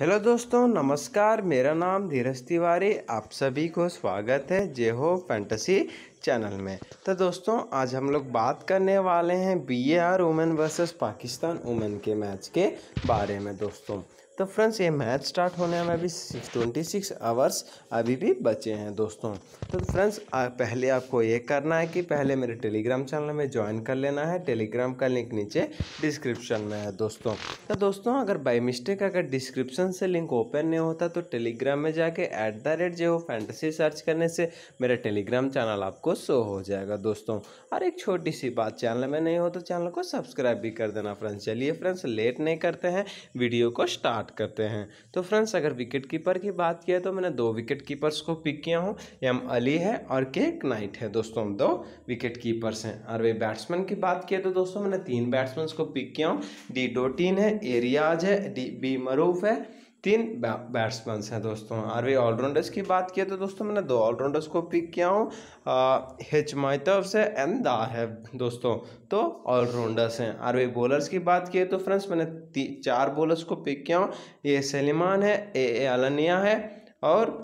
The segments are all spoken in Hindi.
हेलो दोस्तों नमस्कार मेरा नाम धीरज तिवारी आप सभी को स्वागत है जे हो फैंटसी चैनल में तो दोस्तों आज हम लोग बात करने वाले हैं B A R women versus Pakistan women के मैच के बारे में दोस्तों तो फ्रेंड्स ये मैच स्टार्ट होने में अभी ट्वेंटी सिक्स आवर्स अभी भी बचे हैं दोस्तों तो फ्रेंड्स पहले आपको ये करना है कि पहले मेरे टेलीग्राम चैनल में ज्वाइन कर लेना है टेलीग्राम का लिंक नीचे डिस्क्रिप्शन में है दोस्तों तो दोस्तों अगर बाई मिस्टेक अगर डिस्क्रिप्शन से लिंक ओपन नहीं होता तो टेलीग्राम में जाके ऐट द रेट जो फैंटेसी सर्च करने से मेरा टेलीग्राम चैनल आपको शो हो जाएगा दोस्तों और एक छोटी सी बात चैनल में नहीं हो तो चैनल को सब्सक्राइब भी कर देना फ्रेंड्स चलिए फ्रेंड्स लेट नहीं करते हैं वीडियो को स्टार्ट करते हैं तो फ्रेंड्स अगर विकेट कीपर की बात किया तो मैंने दो विकेट कीपर्स को पिक किया हूँ एम अली है और के नाइट है दोस्तों दो विकेट कीपर्स हैं और वे बैट्समैन की बात किया तो दोस्तों मैंने तीन बैट्समैन को पिक किया हूँ डी डोटीन है एरियाज है डी बी मरूफ है तीन बैट्समैन हैं दोस्तों और वही ऑलराउंडर्स की बात किए तो दोस्तों मैंने दो ऑलराउंडर्स को पिक किया हूँ हिच माइतव से एंड दा है दोस्तों तो ऑलराउंडर्स हैं और वही बॉलर्स की बात किए तो फ्रेंड्स मैंने चार बॉलर्स को पिक किया हूँ ए सलीमान है ए ए अलनिया है और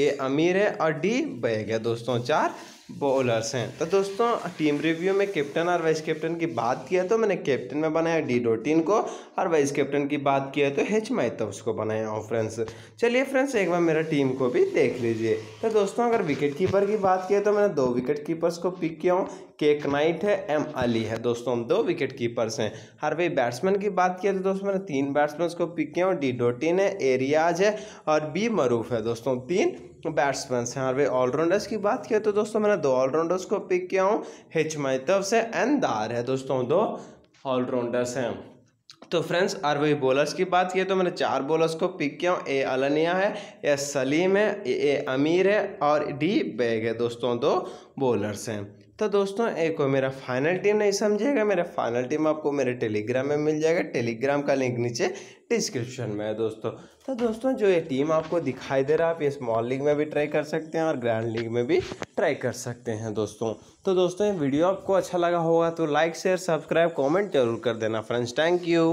ए अमीर है और डी बैग है दोस्तों चार बॉलर्स हैं तो दोस्तों टीम रिव्यू में कैप्टन और वाइस कैप्टन की बात किया तो मैंने कैप्टन में बनाया डी डोटीन को और वाइस कैप्टन की बात किया तो हेच मैं तो उसको बनाया हूँ oh फ्रेंड्स चलिए फ्रेंड्स एक बार मेरा टीम को भी देख लीजिए तो दोस्तों अगर विकेट कीपर की बात किया तो मैंने दो विकेट कीपर्स को पिक किया हूँ केक नाइट है एम अली है दोस्तों हम दो विकेट कीपर्स हैं हर वही बैट्समैन की बात किया तो दोस्तों मैंने तीन बैट्समैन को पिक किया हूँ डी डोटिन है एरियाज है और बी मरूफ है दोस्तों तीन बैट्समैन हैं हर वे ऑलराउंडर्स की बात किया तो दोस्तों मैंने दो ऑलराउंडर्स को पिक किया हूँ हिच मैतव से एन दार है दोस्तों दो ऑलराउंडर्स हैं तो फ्रेंड्स और वही बॉलर्स की बात की तो मैंने चार बॉलर्स को पिक किया हूँ ए अलनिया है एस सलीम है ए, ए अमीर है और डी बैग है दोस्तों दो बॉलर्स हैं तो दोस्तों एक को मेरा फाइनल टीम नहीं समझेगा मेरा फाइनल टीम आपको मेरे टेलीग्राम में मिल जाएगा टेलीग्राम का लिंक नीचे डिस्क्रिप्शन में है दोस्तों तो दोस्तों जो ये टीम आपको दिखाई दे रहा है आप ये स्मॉल लीग में भी ट्राई कर सकते हैं और ग्रैंड लीग में भी ट्राई कर सकते हैं दोस्तों तो दोस्तों ये वीडियो आपको अच्छा लगा होगा तो लाइक शेयर सब्सक्राइब कॉमेंट जरूर कर देना फ्रेंड्स थैंक यू